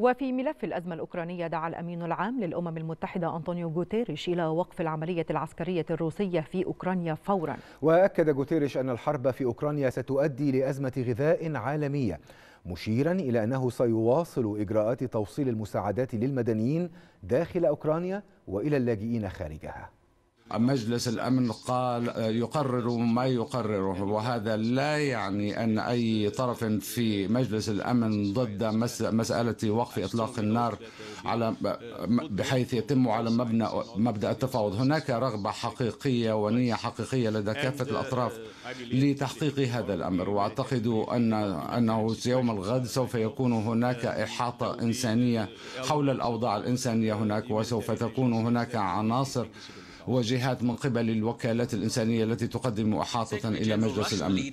وفي ملف الأزمة الأوكرانية دعا الأمين العام للأمم المتحدة أنطونيو غوتيريش إلى وقف العملية العسكرية الروسية في أوكرانيا فورا وأكد غوتيريش أن الحرب في أوكرانيا ستؤدي لأزمة غذاء عالمية مشيرا إلى أنه سيواصل إجراءات توصيل المساعدات للمدنيين داخل أوكرانيا وإلى اللاجئين خارجها مجلس الأمن قال يقرر ما يقرره وهذا لا يعني أن أي طرف في مجلس الأمن ضد مسألة وقف إطلاق النار على بحيث يتم على مبنى مبدأ التفاوض هناك رغبة حقيقية ونية حقيقية لدى كافة الأطراف لتحقيق هذا الأمر وأعتقد أن أنه يوم الغد سوف يكون هناك إحاطة إنسانية حول الأوضاع الإنسانية هناك وسوف تكون هناك عناصر وجهات من قبل الوكالات الإنسانية التي تقدم إحاطة إلى مجلس الأمن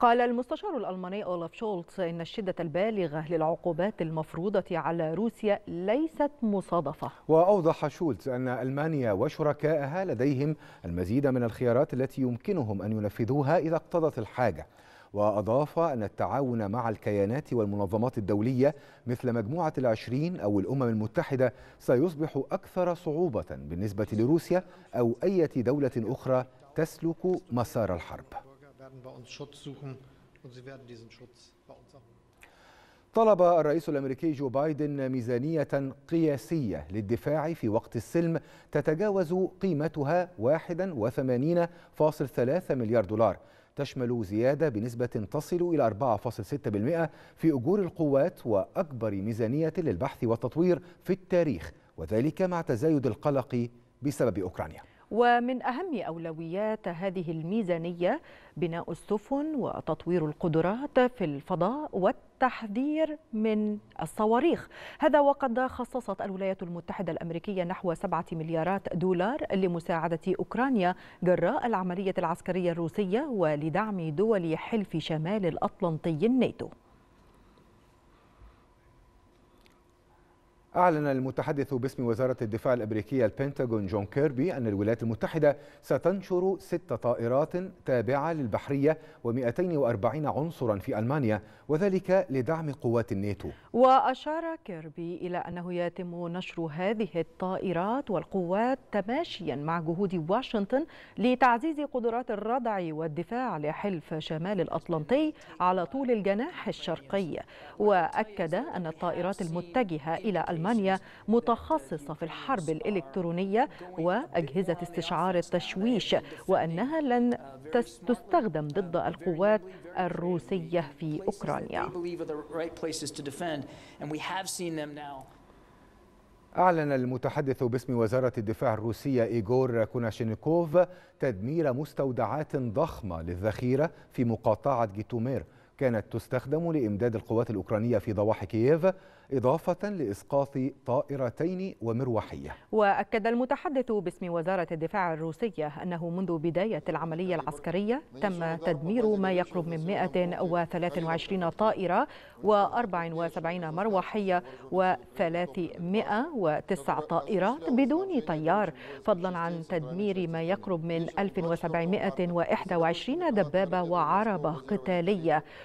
قال المستشار الألماني أولف شولتس إن الشدة البالغة للعقوبات المفروضة على روسيا ليست مصادفة وأوضح شولتس أن ألمانيا وشركائها لديهم المزيد من الخيارات التي يمكنهم أن ينفذوها إذا اقتضت الحاجة وأضاف أن التعاون مع الكيانات والمنظمات الدولية مثل مجموعة العشرين أو الأمم المتحدة سيصبح أكثر صعوبة بالنسبة لروسيا أو أي دولة أخرى تسلك مسار الحرب طلب الرئيس الامريكي جو بايدن ميزانيه قياسيه للدفاع في وقت السلم تتجاوز قيمتها 81.3 مليار دولار تشمل زيادة بنسبة تصل إلى 4.6% في أجور القوات وأكبر ميزانية للبحث والتطوير في التاريخ وذلك مع تزايد القلق بسبب أوكرانيا ومن أهم أولويات هذه الميزانية بناء السفن وتطوير القدرات في الفضاء والتحذير من الصواريخ هذا وقد خصصت الولايات المتحدة الأمريكية نحو 7 مليارات دولار لمساعدة أوكرانيا جراء العملية العسكرية الروسية ولدعم دول حلف شمال الأطلنطي الناتو أعلن المتحدث باسم وزارة الدفاع الأمريكية البنتاغون جون كيربي أن الولايات المتحدة ستنشر ست طائرات تابعة للبحرية و240 عنصرا في ألمانيا وذلك لدعم قوات الناتو وأشار كيربي إلى أنه يتم نشر هذه الطائرات والقوات تماشيا مع جهود واشنطن لتعزيز قدرات الردع والدفاع لحلف شمال الأطلنطي على طول الجناح الشرقي وأكد أن الطائرات المتجهة إلى ألمانيا ألمانيا متخصصة في الحرب الإلكترونية وأجهزة استشعار التشويش وأنها لن تستخدم ضد القوات الروسية في أوكرانيا أعلن المتحدث باسم وزارة الدفاع الروسية إيغور كوناشينيكوف تدمير مستودعات ضخمة للذخيرة في مقاطعة جيتومير كانت تستخدم لإمداد القوات الأوكرانية في ضواحي كييف إضافة لإسقاط طائرتين ومروحية وأكد المتحدث باسم وزارة الدفاع الروسية أنه منذ بداية العملية العسكرية تم تدمير ما يقرب من 123 طائرة و74 مروحية و309 طائرات بدون طيار فضلا عن تدمير ما يقرب من 1721 دبابة وعربة قتالية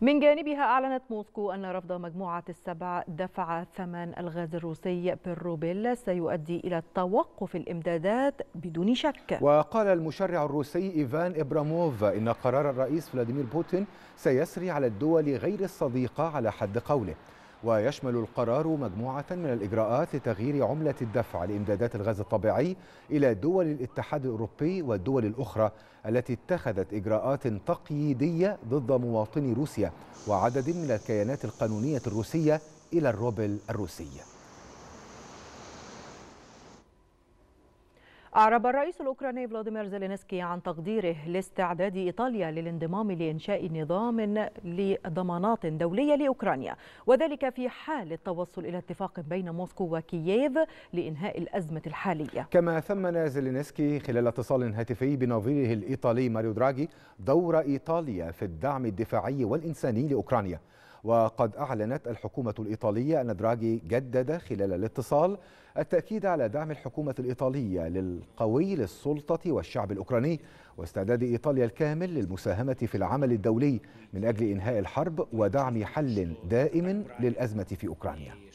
من جانبها أعلنت موسكو أن رفض مجموعة السبع دفع ثمن الغاز الروسي بالروبل سيؤدي إلى توقف الإمدادات بدون شك وقال المشرع الروسي إيفان إبراموف إن قرار الرئيس فلاديمير بوتين سيسري على الدول غير الصديقة على حد قوله ويشمل القرار مجموعة من الإجراءات لتغيير عملة الدفع لإمدادات الغاز الطبيعي إلى دول الاتحاد الأوروبي والدول الأخرى التي اتخذت إجراءات تقييدية ضد مواطني روسيا وعدد من الكيانات القانونية الروسية إلى الروبل الروسي أعرب الرئيس الأوكراني فلاديمير زيلينسكي عن تقديره لاستعداد إيطاليا للانضمام لإنشاء نظام لضمانات دولية لأوكرانيا وذلك في حال التوصل إلى اتفاق بين موسكو وكييف لإنهاء الأزمة الحالية كما ثمن زيلينسكي خلال اتصال هاتفي بنظيره الإيطالي ماريو دراجي دور إيطاليا في الدعم الدفاعي والإنساني لأوكرانيا وقد أعلنت الحكومة الإيطالية أن دراجي جدد خلال الاتصال التأكيد على دعم الحكومة الإيطالية للقوي للسلطة والشعب الأوكراني واستعداد إيطاليا الكامل للمساهمة في العمل الدولي من أجل إنهاء الحرب ودعم حل دائم للأزمة في أوكرانيا